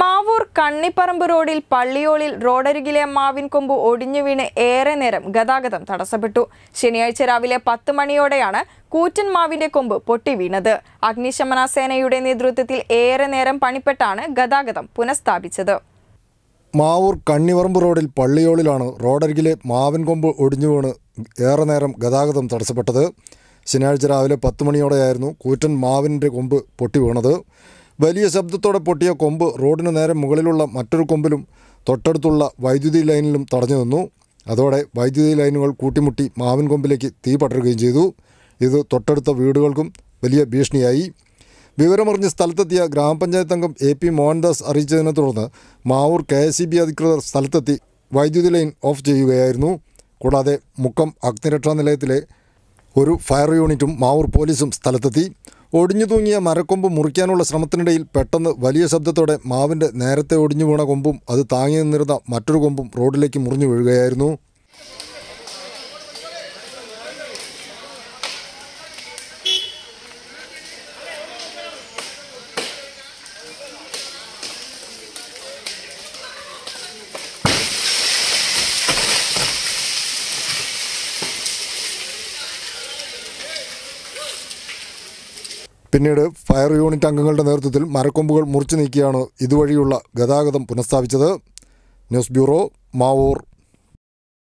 മാവൂർ കണ്ണിപ്പറമ്പ് റോഡിൽ പള്ളിയോളിൽ റോഡരികിലെ മാവിൻ കൊമ്പ് ഒടിഞ്ഞു വീണ് ഏറെ നേരം ഗതാഗതം തടസ്സപ്പെട്ടു ശനിയാഴ്ച രാവിലെ പത്ത് മണിയോടെയാണ് കൂറ്റൻ മാവിന്റെ കൊമ്പ് പൊട്ടി വീണത് അഗ്നിശമന സേനയുടെ നേതൃത്വത്തിൽ ഏറെ നേരം പണിപ്പെട്ടാണ് ഗതാഗതം പുനഃസ്ഥാപിച്ചത് മാവൂർ കണ്ണിവറമ്പ് റോഡിൽ പള്ളിയോളിലാണ് റോഡരികിലെ മാവിൻ കൊമ്പ് ഒടിഞ്ഞു വീണ് ഏറെ നേരം ഗതാഗതം തടസ്സപ്പെട്ടത് ശനിയാഴ്ച രാവിലെ പത്ത് മണിയോടെയായിരുന്നു കൂറ്റൻ മാവിൻ്റെ കൊമ്പ് പൊട്ടി വീണത് വലിയ ശബ്ദത്തോടെ പൊട്ടിയ കൊമ്പ് റോഡിന് നേരെ മുകളിലുള്ള മറ്റൊരു കൊമ്പിലും തൊട്ടടുത്തുള്ള വൈദ്യുതി ലൈനിലും തടഞ്ഞു നിന്നു അതോടെ വൈദ്യുതി ലൈനുകൾ കൂട്ടിമുട്ടി മാവിൻ കൊമ്പിലേക്ക് തീ പടരുകയും ചെയ്തു ഇത് തൊട്ടടുത്ത വീടുകൾക്കും വലിയ ഭീഷണിയായി വിവരമറിഞ്ഞ് സ്ഥലത്തെത്തിയ ഗ്രാമപഞ്ചായത്ത് അംഗം എ പി മോഹൻദാസ് അറിയിച്ചതിനെ തുടർന്ന് മാവൂർ കെ എസ് അധികൃതർ സ്ഥലത്തെത്തി വൈദ്യുതി ലൈൻ ഓഫ് ചെയ്യുകയായിരുന്നു കൂടാതെ മുക്കം അഗ്നിരക്ഷാ നിലയത്തിലെ ഒരു ഫയർ യൂണിറ്റും മാവൂർ പോലീസും സ്ഥലത്തെത്തി ഒടിഞ്ഞു തൂങ്ങിയ മരക്കൊമ്പ് മുറിക്കാനുള്ള ശ്രമത്തിനിടയിൽ പെട്ടെന്ന് വലിയ ശബ്ദത്തോടെ മാവിൻ്റെ നേരത്തെ ഒടിഞ്ഞു വീണ കൊമ്പും അത് താങ്ങി നിന്നിരുന്ന മറ്റൊരു കൊമ്പും റോഡിലേക്ക് മുറിഞ്ഞു വീഴുകയായിരുന്നു പിന്നീട് ഫയർ യൂണിറ്റ് അംഗങ്ങളുടെ നേതൃത്വത്തിൽ മരക്കൊമ്പുകൾ മുറിച്ചു നീക്കിയാണ് ഇതുവഴിയുള്ള ഗതാഗതം പുനഃസ്ഥാപിച്ചത് ന്യൂസ് ബ്യൂറോ മാവൂർ